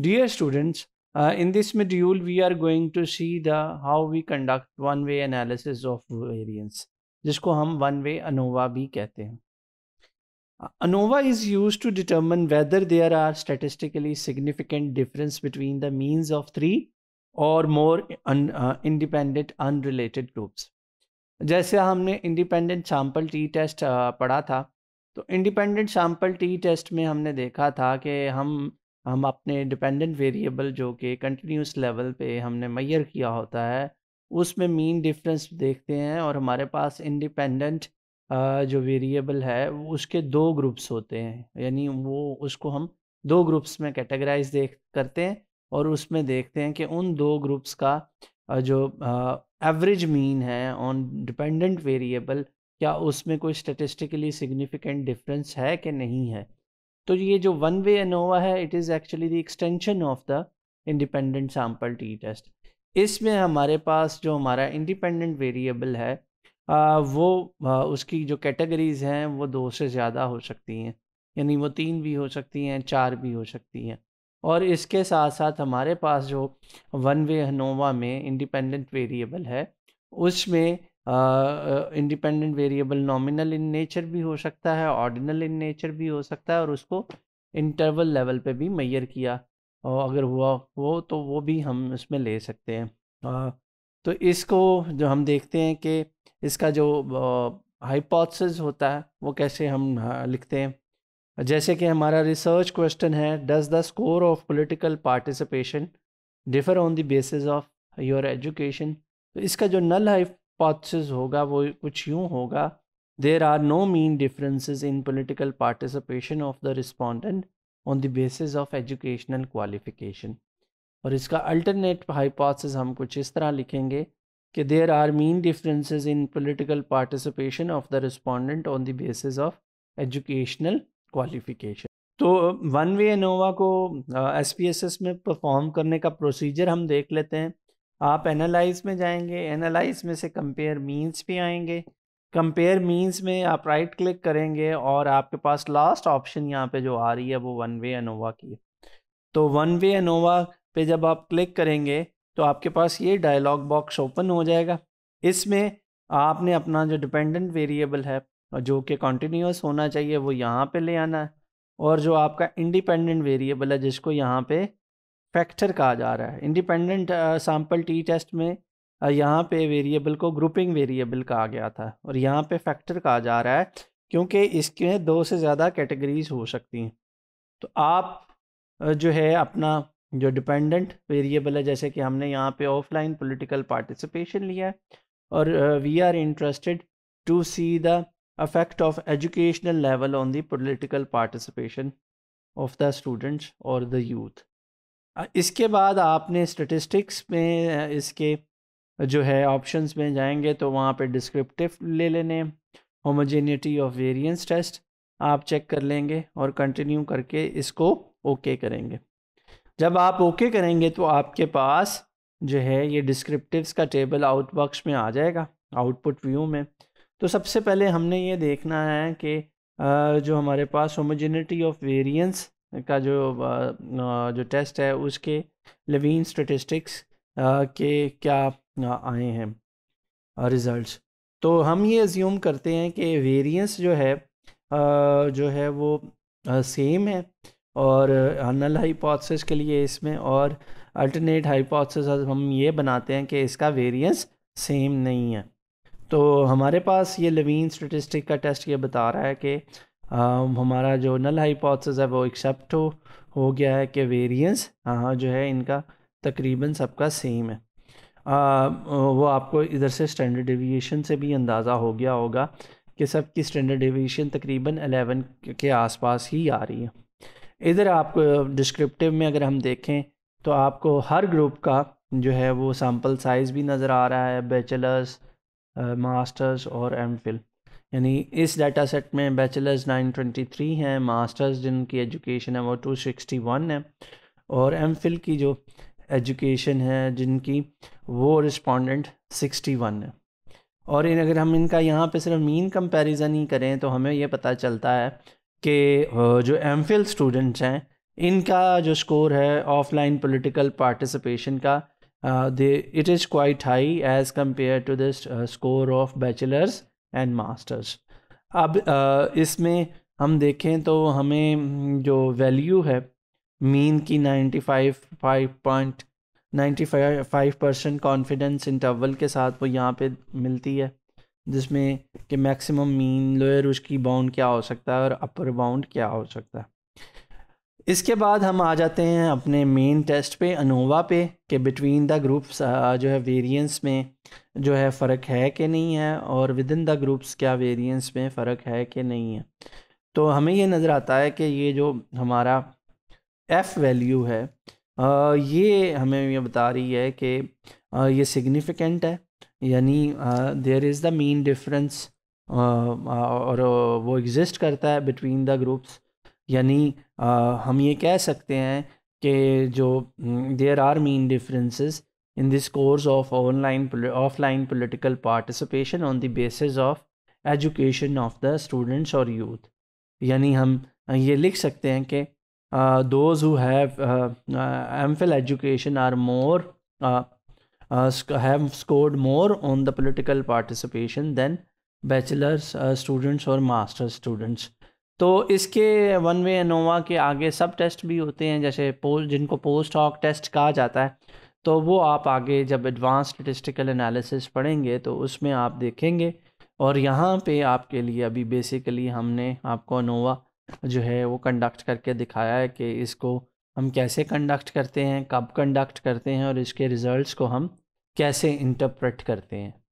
Dear students, uh, in this module, we are going to see the how we conduct one-way analysis of variance, जिसको हम one-way ANOVA भी कहते हैं. ANOVA is used to determine whether there are statistically significant difference between the means of three or more un, uh, independent unrelated groups. जैसे हमने independent sample t-test uh, पढ़ा था, तो independent sample t-test में हमने देखा था कि हम हम अपने डिपेंडेंट वेरिएबल जो कि कंटिन्यूस लेवल पे हमने मैयर किया होता है उसमें मीन डिफरेंस देखते हैं और हमारे पास इंडिपेंडेंट जो वेरिएबल है उसके दो ग्रुप्स होते हैं यानी वो उसको हम दो ग्रुप्स में कैटेगराइज देख करते हैं और उसमें देखते हैं कि उन दो ग्रुप्स का जो एवरेज मीन है ऑन डिपेंडेंट वेरिएबल क्या उसमें कोई स्टेटिस्टिकली सिग्निफिकेंट डिफरेंस है कि नहीं है तो ये जो वन वे एनोवा है it is actually the extension of the independent sample T test इसमें हमारे पास जो हमारा इंडिपेंडेंट वेरिएबल है आ, वो आ, उसकी जो कैटेगरीज़ हैं वो दो से ज़्यादा हो सकती हैं यानी वो तीन भी हो सकती हैं चार भी हो सकती हैं और इसके साथ साथ हमारे पास जो वन वे अनोवा में इंडिपेंडेंट वेरिएबल है उसमें independent variable nominal in nature भी हो सकता है ऑर्डिनल इन नेचर भी हो सकता है और उसको इंटरवल लेवल पे भी मैयर किया और अगर हुआ हो तो वो भी हम उसमें ले सकते हैं आ, तो इसको जो हम देखते हैं कि इसका जो हाइपोथेसिस होता है वो कैसे हम लिखते हैं जैसे कि हमारा रिसर्च क्वेश्चन है does the score of political participation differ on the basis of your education तो इसका जो नल हाइपोथेसिस होगा वो कुछ यूँ होगा there are no mean differences in political participation of the respondent on the basis of educational qualification और इसका अल्टरनेट हाइपोथेसिस हम कुछ इस तरह लिखेंगे कि there are mean differences in political participation of the respondent on the basis of educational qualification तो one way ANOVA को एस पी एस एस में परफॉर्म करने का प्रोसीजर हम देख लेते हैं आप एनालाइज में जाएंगे एनालाइज में से कंपेयर मीन्स भी आएंगे कंपेयर मीन्स में आप राइट क्लिक करेंगे और आपके पास लास्ट ऑप्शन यहाँ पे जो आ रही है वो वन वे अनोवा की है तो वन वे अनोवा पे जब आप क्लिक करेंगे तो आपके पास ये डायलॉग बॉक्स ओपन हो जाएगा इसमें आपने अपना जो डिपेंडेंट वेरिएबल है जो कि कॉन्टीन्यूस होना चाहिए वो यहाँ पे ले आना है और जो आपका इंडिपेंडेंट वेरिएबल है जिसको यहाँ पे फैक्टर कहा जा रहा है इंडिपेंडेंट सैम्पल टी टेस्ट में uh, यहाँ पे वेरिएबल को ग्रुपिंग वेरिएबल कहा गया था और यहाँ पे फैक्टर कहा जा रहा है क्योंकि इसके दो से ज़्यादा कैटेगरीज हो सकती हैं तो आप uh, जो है अपना जो डिपेंडेंट वेरिएबल है जैसे कि हमने यहाँ पे ऑफलाइन पॉलिटिकल पार्टिसिपेशन लिया है और we are interested to see the affect of educational level on the political participation of the students और द यूथ इसके बाद आपने स्टेटिस्टिक्स में इसके जो है ऑप्शंस में जाएंगे तो वहाँ पे डिस्क्रिप्टिव ले लेने होमोजेनिटी ऑफ वेरिएंस टेस्ट आप चेक कर लेंगे और कंटिन्यू करके इसको ओके okay करेंगे जब आप ओके okay करेंगे तो आपके पास जो है ये डिस्क्रिप्टिव्स का टेबल आउटबॉक्स में आ जाएगा आउटपुट व्यू में तो सबसे पहले हमने ये देखना है कि जो हमारे पास होमोजेनिटी ऑफ वेरियंस का जो जो टेस्ट है उसके लवीन स्टेटिस्टिक्स के क्या आए हैं रिज़ल्ट्स तो हम ये अज्यूम करते हैं कि वेरिएंस जो है जो है वो सेम है और नल हाइपोथेसिस के लिए इसमें और अल्टरनेट हाइपोथेसिस हम ये बनाते हैं कि इसका वेरिएंस सेम नहीं है तो हमारे पास ये लवीन स्टेटिस्टिक का टेस्ट ये बता रहा है कि Um, हमारा जो नल हाइपोथेसिस है वो एक्सेप्ट हो हो गया है कि वेरिएंस हाँ, जो है इनका तकरीबन सबका सेम है आ, uh, वो आपको इधर से स्टैंडर्ड डेविएशन से भी अंदाज़ा हो गया होगा कि सब की स्टैंडर्ड डेविएशन तकरीबन 11 के आसपास ही आ रही है इधर आपको डिस्क्रिप्टिव uh, में अगर हम देखें तो आपको हर ग्रुप का जो है वो सैम्पल साइज़ भी नज़र आ रहा है बैचलर्स मास्टर्स uh, और एम यानी इस डाटा सेट में बैचलर्स 923 हैं मास्टर्स जिनकी एजुकेशन है वो 261 है और एम की जो एजुकेशन है जिनकी वो रिस्पोंडेंट 61 है और इन अगर हम इनका यहाँ पे सिर्फ मीन कंपैरिजन ही करें तो हमें ये पता चलता है कि जो एम स्टूडेंट्स हैं इनका जो स्कोर है ऑफलाइन पॉलिटिकल पार्टिसिपेशन का दे it is quite high as compare to this score of bachelors and masters अब इसमें हम देखें तो हमें जो वैल्यू है मीन की ninety five point ninety five percent confidence interval के साथ वो यहाँ पे मिलती है जिसमें कि मैक्सिमम मीन लोअर उसकी बाउंड क्या हो सकता है और अपर बाउंड क्या हो सकता है इसके बाद हम आ जाते हैं अपने मेन टेस्ट पे अनोवा पे कि बिटवीन द ग्रुप्स जो है वेरिएंस में जो है फ़र्क है कि नहीं है और विद इन द ग्रुप्स क्या वेरिएंस में फ़र्क है कि नहीं है तो हमें ये नज़र आता है कि ये जो हमारा एफ़ वैल्यू है ये हमें ये बता रही है कि ये सिग्निफिकेंट है यानी there is the main difference और वो एग्ज़िस्ट करता है बिटवीन द ग्रुप्स यानी हम ये कह सकते हैं कि जो there are mean differences in this course of online offline political participation on the basis of education of the students और यूथ यानी हम ये लिख सकते हैं कि those who have M phil education are more have scored more on the political participation than bachelors students और masters students तो इसके वन वे एनोवा के आगे सब टेस्ट भी होते हैं जैसे पोस्ट जिनको पोस्ट हॉक टेस्ट कहा जाता है तो वो आप आगे जब एडवांस स्टेटिस्टिकल एनालिसिस पढ़ेंगे तो उसमें आप देखेंगे और यहाँ पे आपके लिए अभी बेसिकली हमने आपको अनोवा जो है वो कंडक्ट करके दिखाया है कि इसको हम कैसे कंडक्ट करते हैं कब कंडक्ट करते हैं और इसके रिज़ल्ट्स को हम कैसे इंटरप्रेट करते हैं